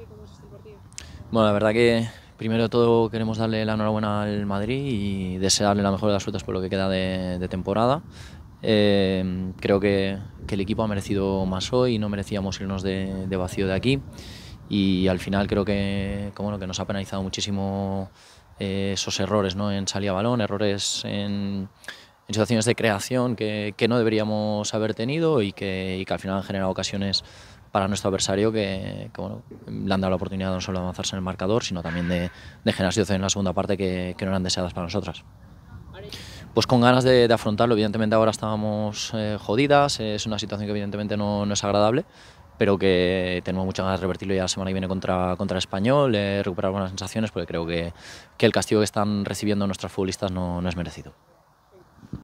Este partido? Bueno, la verdad que primero de todo queremos darle la enhorabuena al Madrid y desearle la mejor de las suertes por lo que queda de, temporada. Eh, creo que, el equipo ha merecido más hoy y no merecíamos irnos de, vacío de aquí. Y al final creo que, como lo que nos ha penalizado muchísimo eh, esos errores ¿no? en salida balón, errores en en situaciones de creación que, no deberíamos haber tenido y que, al final han generado ocasiones para nuestro adversario que, bueno, le han dado la oportunidad no solo de avanzarse en el marcador, sino también de, generar situaciones en la segunda parte que, no eran deseadas para nosotras. Pues con ganas de, afrontarlo, evidentemente ahora estábamos eh, jodidas, es una situación que evidentemente no, es agradable, pero que tenemos muchas ganas de revertirlo ya la semana que viene contra, contra el Español, eh, recuperar buenas sensaciones, porque creo que, el castigo que están recibiendo nuestros futbolistas no, no es merecido.